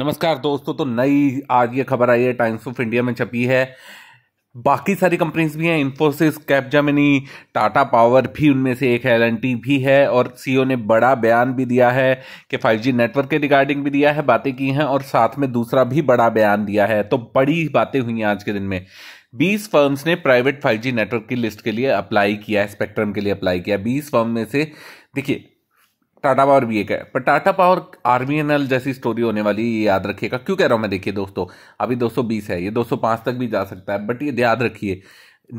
नमस्कार दोस्तों तो नई आज ये खबर आई है टाइम्स ऑफ इंडिया में छपी है बाकी सारी कंपनीज भी हैं इन्फोसिस कैपजामिनी टाटा पावर भी उनमें से एक है एल भी है और सीईओ e ने बड़ा बयान भी दिया है कि 5G नेटवर्क के रिगार्डिंग भी दिया है बातें की हैं और साथ में दूसरा भी बड़ा बयान दिया है तो बड़ी बातें हुई हैं आज के दिन में 20 फर्म्स ने प्राइवेट 5G नेटवर्क की लिस्ट के लिए अप्लाई किया है स्पेक्ट्रम के लिए अप्लाई किया 20 फर्म में से देखिए टाटा पावर भी एक है पर टाटा पावर आर्मी एन जैसी स्टोरी होने वाली ये याद रखिएगा क्यों कह रहा हूँ मैं देखिए दोस्तों अभी 220 है ये 205 तक भी जा सकता है बट ये याद रखिए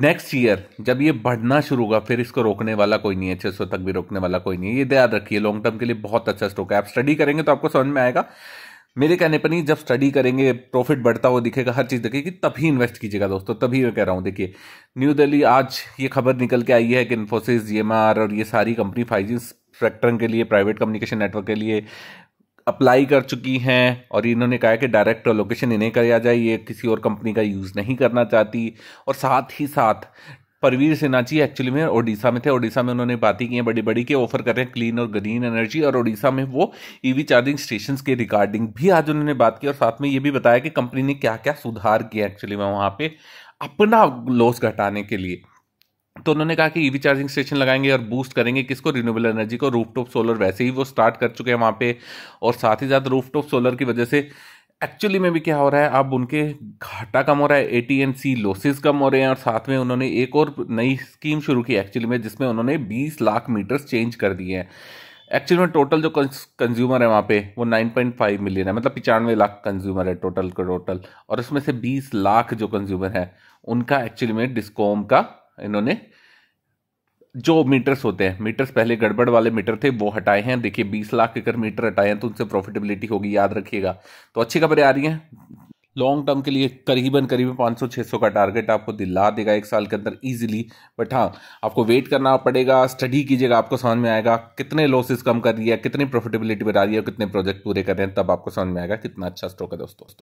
नेक्स्ट ईयर जब ये बढ़ना शुरू होगा फिर इसको रोकने वाला कोई नहीं है छः तक भी रोकने वाला कोई नहीं है ये याद रखिए लॉन्ग टर्म के लिए बहुत अच्छा स्टॉक है आप स्टडी करेंगे तो आपको समझ में आएगा मेरे कहने पर नहीं जब स्टडी करेंगे प्रॉफिट बढ़ता हुआ दिखेगा हर चीज़ देखेगी तभी इन्वेस्ट कीजिएगा दोस्तों तभी मैं कह रहा हूँ देखिए न्यू दिल्ली आज ये खबर निकल के आई है कि इन्फोसिस जी और ये सारी कंपनी फाइव स्पेक्ट्रम के लिए प्राइवेट कम्युनिकेशन नेटवर्क के लिए अप्लाई कर चुकी हैं और इन्होंने कहा कि डायरेक्ट लोकेशन इन्हें कराया जाए ये किसी और कंपनी का यूज़ नहीं करना चाहती और साथ ही साथ परवीर सिन्हा जी एक्चुअली में ओडिशा में थे ओडिशा में उन्होंने बातें की है बड़ी बड़ी के ऑफर कर रहे हैं क्लीन और ग्रीन एनर्जी और ओडिशा में वो ईवी चार्जिंग स्टेशन के रिगार्डिंग भी आज उन्होंने बात की और साथ में ये भी बताया कि कंपनी ने क्या क्या सुधार किया एक्चुअली में वहाँ पे अपना लॉस घटाने के लिए तो उन्होंने कहा कि ईवी चार्जिंग स्टेशन लगाएंगे और बूस्ट करेंगे किसको रिन्यूएबल एनर्जी को रूफटॉप सोलर वैसे ही वो स्टार्ट कर चुके हैं वहाँ पे और साथ ही साथ रूफटॉप सोलर की वजह से एक्चुअली में भी क्या हो रहा है अब उनके घाटा कम हो रहा है A T N C losses कम हो रहे हैं और साथ में उन्होंने एक और नई स्कीम शुरू की एक्चुअली में जिसमें उन्होंने बीस लाख मीटर्स चेंज कर दिए हैं एक्चुअली में टोटल जो कंज्यूमर है वहाँ पे वो 9.5 मिलियन है मतलब पचानवे लाख कंज्यूमर है टोटल का टोटल और उसमें से 20 लाख जो कंज्यूमर है उनका एक्चुअली में डिस्कॉम का इन्होंने जो मीटर्स होते हैं मीटर्स पहले गड़बड़ वाले मीटर थे वो हटाए हैं देखिए बीस लाख अगर मीटर हटाए हैं तो उनसे प्रॉफिटेबिलिटी होगी याद रखिएगा तो अच्छी खबरें आ रही हैं लॉन्ग टर्म के लिए करीबन करीबन 500-600 का टारगेट आपको दिला देगा एक साल के अंदर इजीली बट हाँ आपको वेट करना पड़ेगा स्टडी कीजिएगा आपको समझ में आएगा कितने लॉसेस कम कर रही है कितनी प्रॉफिटेबिलिटी बढ़ा रही है कितने प्रोजेक्ट पूरे कर रहे हैं तब आपको समझ में आएगा कितना अच्छा स्टॉक है दोस्तों